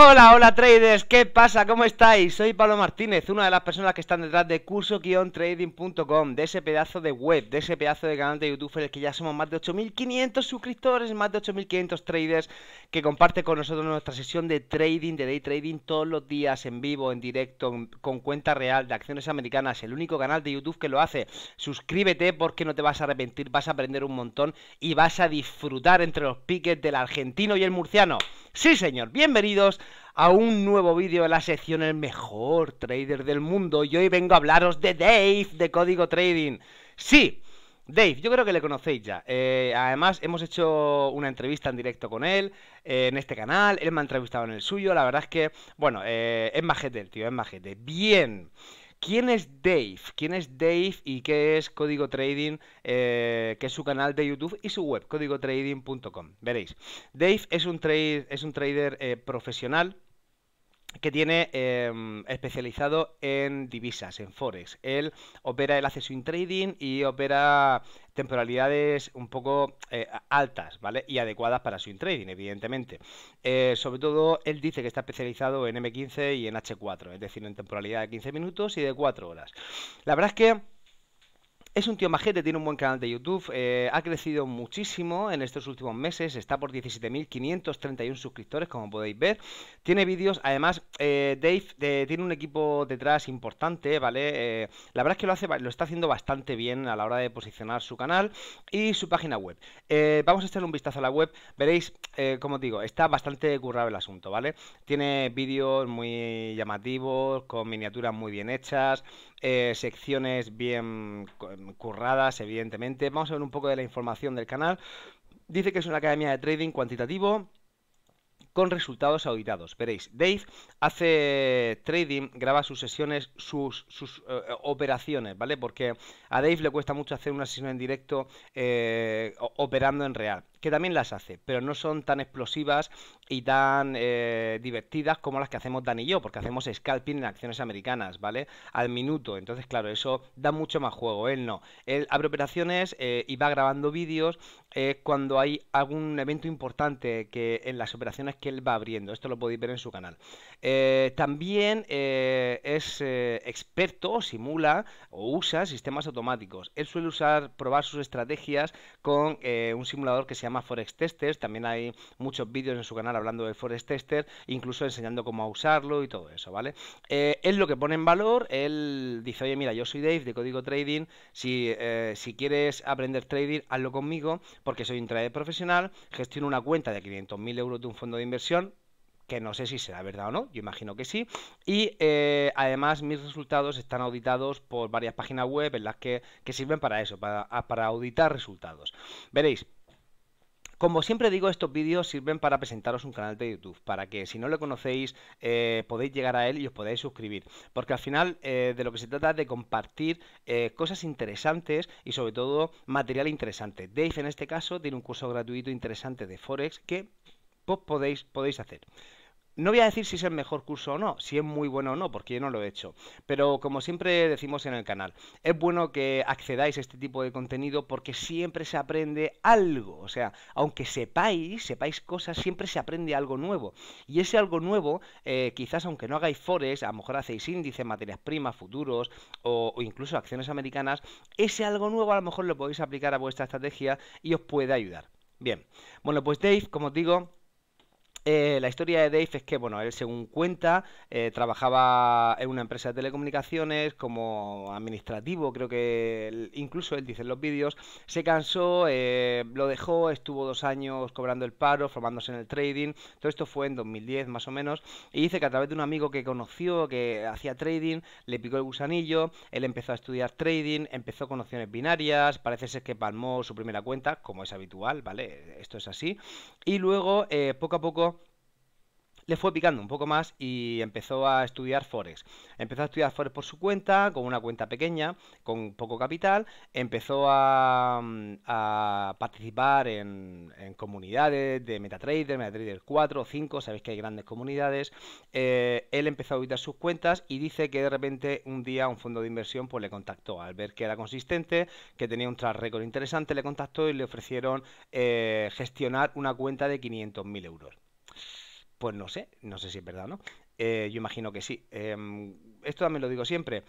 Hola, hola traders, ¿qué pasa? ¿Cómo estáis? Soy Pablo Martínez, una de las personas que están detrás de curso-trading.com, de ese pedazo de web, de ese pedazo de canal de YouTube en el que ya somos más de 8.500 suscriptores, más de 8.500 traders que comparte con nosotros nuestra sesión de trading, de day trading todos los días en vivo, en directo, con cuenta real de acciones americanas, el único canal de YouTube que lo hace. Suscríbete porque no te vas a arrepentir, vas a aprender un montón y vas a disfrutar entre los piques del argentino y el murciano. Sí, señor, bienvenidos a un nuevo vídeo de la sección El mejor trader del mundo y hoy vengo a hablaros de Dave de Código Trading. Sí, Dave, yo creo que le conocéis ya. Eh, además, hemos hecho una entrevista en directo con él eh, en este canal, él me ha entrevistado en el suyo, la verdad es que, bueno, eh, es majete el tío, es majete. Bien. ¿Quién es Dave? ¿Quién es Dave y qué es Código Trading? que es su canal de YouTube y su web, códigotrading.com. Veréis. Dave es un, es un trader profesional que tiene eh, especializado en divisas, en forex. Él opera él hace swing trading y opera temporalidades un poco eh, altas, ¿vale? Y adecuadas para swing trading, evidentemente. Eh, sobre todo, él dice que está especializado en M15 y en H4, es decir, en temporalidad de 15 minutos y de 4 horas. La verdad es que es un tío majete, tiene un buen canal de YouTube, eh, ha crecido muchísimo en estos últimos meses, está por 17.531 suscriptores, como podéis ver. Tiene vídeos, además, eh, Dave eh, tiene un equipo detrás importante, ¿vale? la verdad es que lo, hace, lo está haciendo bastante bien a la hora de posicionar su canal y su página web. vamos a echarle un vistazo a la web, veréis, como os digo, está bastante currado el asunto, ¿vale? Tiene vídeos muy llamativos, con miniaturas muy bien hechas, secciones bien curradas, evidentemente. Vamos a ver un poco de la información del canal. Dice que es una academia de trading cuantitativo con resultados auditados. Veréis, Dave hace trading, graba sus sesiones, sus, sus eh, operaciones, ¿vale? Porque a Dave le cuesta mucho hacer una sesión en directo eh, operando en real que también las hace, pero no son tan explosivas y tan eh, divertidas como las que hacemos Dan y yo, porque hacemos scalping en acciones americanas, ¿vale? Al minuto. Entonces, claro, eso da mucho más juego. Él no. Él abre operaciones eh, y va grabando vídeos eh, cuando hay algún evento importante que en las operaciones que él va abriendo. Esto lo podéis ver en su canal. también es experto, simula o usa sistemas automáticos. Él suele usar, probar sus estrategias con un simulador que se llama Forex Tester, también hay muchos vídeos en su canal hablando de Forex Tester, incluso enseñando cómo usarlo y todo eso, ¿vale? Eh, es lo que pone en valor, él dice, oye, mira, yo soy Dave de Código Trading, si, eh, si quieres aprender trading, hazlo conmigo, porque soy un trader profesional, gestiono una cuenta de 500.000 euros de un fondo de inversión, que no sé si será verdad o no, yo imagino que sí. Y eh, además mis resultados están auditados por varias páginas web en las que, que sirven para eso, para, para auditar resultados. Veréis, como siempre digo, estos vídeos sirven para presentaros un canal de YouTube, para que si no lo conocéis eh, podéis llegar a él y os podáis suscribir, porque al final eh, de lo que se trata es de compartir eh, cosas interesantes y sobre todo material interesante. Dave en este caso tiene un curso gratuito interesante de Forex que podéis, podéis hacer. No voy a decir si es el mejor curso o no, si es muy bueno o no, porque yo no lo he hecho. Pero como siempre decimos en el canal, es bueno que accedáis a este tipo de contenido porque siempre se aprende algo. O sea, aunque sepáis, sepáis cosas, siempre se aprende algo nuevo. Y ese algo nuevo, eh, quizás aunque no hagáis forex, a lo mejor hacéis índices, materias primas, futuros o, o incluso acciones americanas, ese algo nuevo a lo mejor lo podéis aplicar a vuestra estrategia y os puede ayudar. Bien, bueno, pues Dave, como os digo, eh, la historia de Dave es que, bueno, él según cuenta, eh, trabajaba en una empresa de telecomunicaciones como administrativo, creo que incluso él dice en los vídeos, se cansó, eh, lo dejó, estuvo dos años cobrando el paro, formándose en el trading, todo esto fue en 2010 más o menos, y dice que a través de un amigo que conoció, que hacía trading, le picó el gusanillo, él empezó a estudiar trading, empezó con opciones binarias, parece ser que palmó su primera cuenta, como es habitual, ¿vale? Esto es así, y luego, poco a poco, le fue picando un poco más y empezó a estudiar Forex. Empezó a estudiar Forex por su cuenta, con una cuenta pequeña, con poco capital. Empezó a, mm, participar en, comunidades de MetaTrader, MetaTrader 4, 5, sabéis que hay grandes comunidades. Eh, él empezó a auditar sus cuentas y dice que de repente un día un fondo de inversión pues, le contactó al ver que era consistente, que tenía un track record interesante, le contactó y le ofrecieron eh, gestionar una cuenta de 500.000 euros. Pues no sé, no sé si es verdad o no. Eh, yo imagino que sí. Em, esto también lo digo siempre.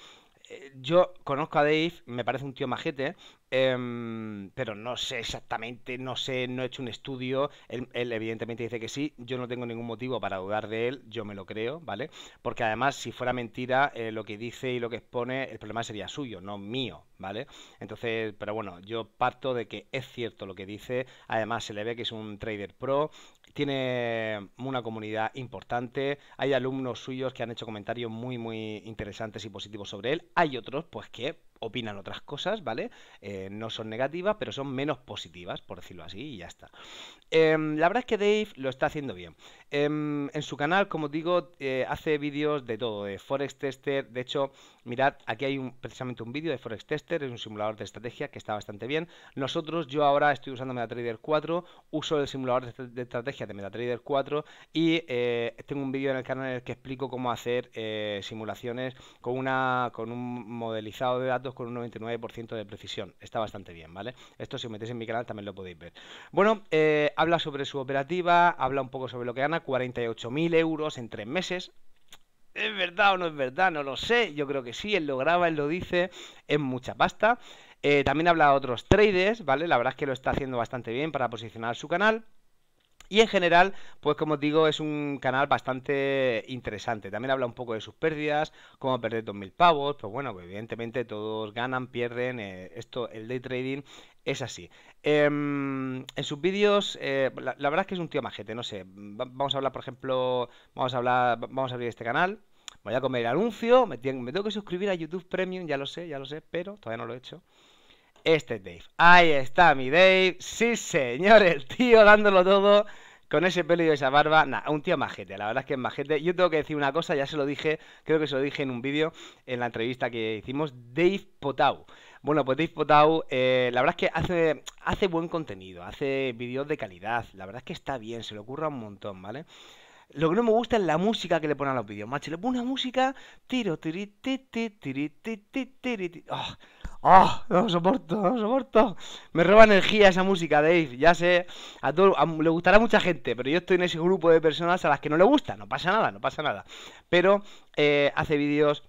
Eh, yo conozco a Dave, me parece un tío majete, em, pero no sé exactamente, no sé, no he hecho un estudio. él, evidentemente dice que sí, yo no tengo ningún motivo para dudar de él, yo me lo creo, ¿vale? Porque además, si fuera mentira, eh, lo que dice y lo que expone, el problema sería suyo, no mío, ¿vale? Entonces, pero bueno, yo parto de que es cierto lo que dice, además se le ve que es un trader pro, tiene una comunidad importante, hay alumnos suyos que han hecho comentarios muy, muy interesantes y positivos sobre él, hay otros pues que opinan otras cosas, ¿vale? Eh, no son negativas, pero son menos positivas, por decirlo así, y ya está. Em, la verdad es que Dave lo está haciendo bien. Em, en su canal, como digo, eh, hace vídeos de todo, de Forex Tester. De hecho, mirad, aquí hay precisamente un vídeo de Forex Tester, es un simulador de estrategia que está bastante bien. Nosotros, yo ahora estoy usando MetaTrader 4, uso el simulador de estrategia de MetaTrader 4 y eh, tengo un vídeo en el canal en el que explico cómo hacer simulaciones con, una, con un modelizado de datos con un 99% de precisión. Está bastante bien, ¿vale? Esto si os metéis en mi canal también lo podéis ver. Bueno, eh, habla sobre su operativa, habla un poco sobre lo que gana, 48.000 euros en tres meses. ¿Es verdad o no es verdad? No lo sé. Yo creo que sí, él lo graba, él lo dice, es mucha pasta. Eh, también habla de otros traders, ¿vale? La verdad es que lo está haciendo bastante bien para posicionar su canal. Y en general, pues como os digo, es un canal bastante interesante. También habla un poco de sus pérdidas, cómo perder 2.000 pavos, pues bueno, evidentemente todos ganan, pierden, eh, esto, el day trading es así. Em, en sus vídeos, eh, la, verdad es que es un tío majete, no sé. vamos a hablar, por ejemplo, vamos a hablar, vamos a abrir este canal. Voy a comer el anuncio, me tengo que suscribir a YouTube Premium, ya lo sé, ya lo sé, pero todavía no lo he hecho. Este es Dave. Ahí está mi Dave. Sí, señores, tío, dándolo todo con ese pelo y esa barba, nada, un tío majete, la verdad es que es majete. Yo tengo que decir una cosa, ya se lo dije, creo que se lo dije en un vídeo, en la entrevista que hicimos, Dave Potau. Bueno, pues Dave Potau, eh, la verdad es que hace, hace buen contenido, hace vídeos de calidad, la verdad es que está bien, se le ocurra un montón, ¿vale? Lo que no me gusta es la música que le ponen a los vídeos, macho. Le pone una música. Tiro, tiri, tiri, tiri, tiri, tiri, oh, ah, oh, ah, no soporto, no soporto. Me roba energía esa música, Dave. Ya sé, a todo le gustará a mucha gente, pero yo estoy en ese grupo de personas a las que no le gusta. No pasa nada, no pasa nada. Pero eh, hace vídeos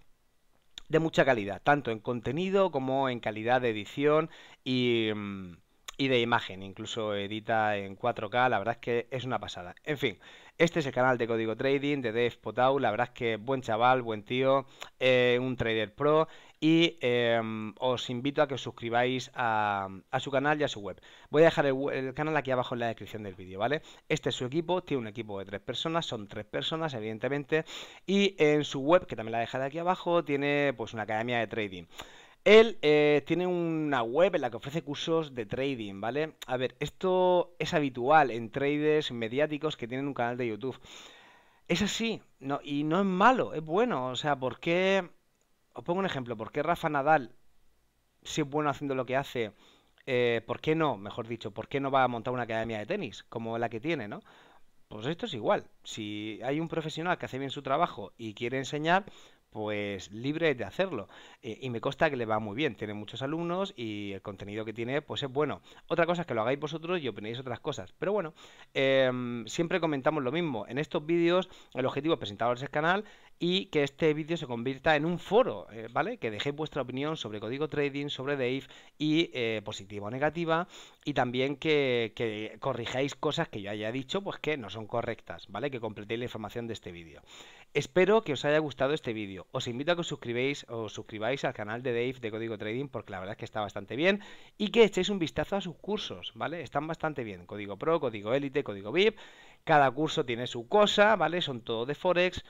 de mucha calidad, tanto en contenido como en calidad de edición y. Mm, y de imagen, incluso edita en 4K, la verdad es que es una pasada. En fin, este es el canal de Código Trading de Dave Potau. La verdad es que buen chaval, buen tío, eh, un trader pro. Y em, os invito a que os suscribáis a, su canal y a su web. Voy a dejar el, canal aquí abajo en la descripción del vídeo, ¿vale? Este es su equipo, tiene un equipo de tres personas, son tres personas, evidentemente. Y en su web, que también la dejaré aquí abajo, tiene pues una academia de trading. Él eh, tiene una web en la que ofrece cursos de trading, ¿vale? A ver, esto es habitual en traders mediáticos que tienen un canal de YouTube. Es así, no, y no es malo, es bueno. O sea, ¿por qué? Os pongo un ejemplo, ¿por qué Rafa Nadal, si es bueno haciendo lo que hace, eh, ¿por qué no? Mejor dicho, ¿por qué no va a montar una academia de tenis como la que tiene, ¿no? Pues esto es igual. Si hay un profesional que hace bien su trabajo y quiere enseñar, pues libre de hacerlo. Eh, y me consta que le va muy bien, tiene muchos alumnos y el contenido que tiene pues es bueno. Otra cosa es que lo hagáis vosotros y opinéis otras cosas. Pero bueno, em, siempre comentamos lo mismo. En estos vídeos el objetivo es presentaros el canal y que este vídeo se convierta en un foro, eh, ¿vale? Que dejéis vuestra opinión sobre código trading, sobre Dave y eh, positiva o negativa y también que, que corrijáis cosas que yo haya dicho pues que no son correctas, ¿vale? Que completéis la información de este vídeo. Espero que os haya gustado este vídeo. Os invito a que os suscribáis, os suscribáis al canal de Dave de Código Trading porque la verdad es que está bastante bien y que echéis un vistazo a sus cursos, ¿vale? Están bastante bien. Código Pro, Código Elite, Código VIP. Cada curso tiene su cosa, ¿vale? Son todo de Forex.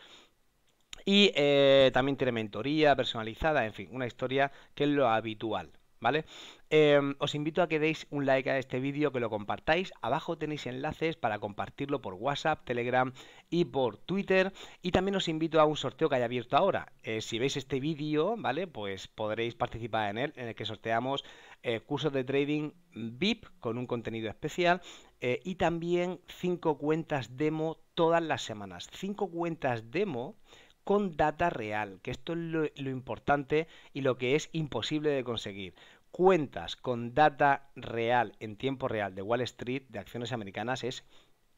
Y eh, también tiene mentoría personalizada, en fin, una historia que es lo habitual, ¿vale? Em, os invito a que deis un like a este vídeo, que lo compartáis. Abajo tenéis enlaces para compartirlo por WhatsApp, Telegram y por Twitter. Y también os invito a un sorteo que haya abierto ahora. Eh, si veis este vídeo, ¿vale? Pues podréis participar en él, en el que sorteamos eh, cursos de trading VIP con un contenido especial eh, y también 5 cuentas demo todas las semanas. 5 cuentas demo con data real, que esto es lo, importante y lo que es imposible de conseguir cuentas con data real en tiempo real de Wall Street de acciones americanas es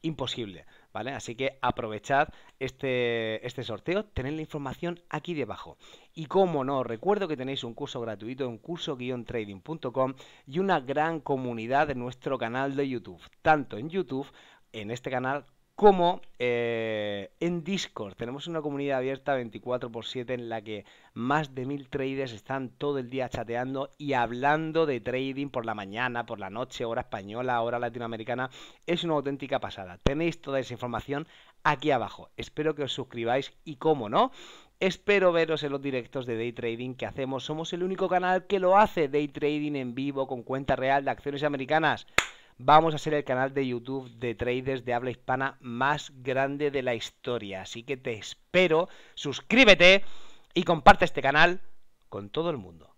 imposible, ¿vale? Así que aprovechad este, este sorteo, tened la información aquí debajo. Y como no, recuerdo que tenéis un curso gratuito en curso-trading.com y una gran comunidad en nuestro canal de YouTube, tanto en YouTube, en este canal como eh, en Discord. Tenemos una comunidad abierta 24 por 7 en la que más de mil traders están todo el día chateando y hablando de trading por la mañana, por la noche, hora española, hora latinoamericana. Es una auténtica pasada. Tenéis toda esa información aquí abajo. Espero que os suscribáis y, como no, Espero veros en los directos de Day Trading que hacemos. Somos el único canal que lo hace, Day Trading en vivo con cuenta real de acciones americanas vamos a ser el canal de YouTube de traders de habla hispana más grande de la historia. Así que te espero, suscríbete y comparte este canal con todo el mundo.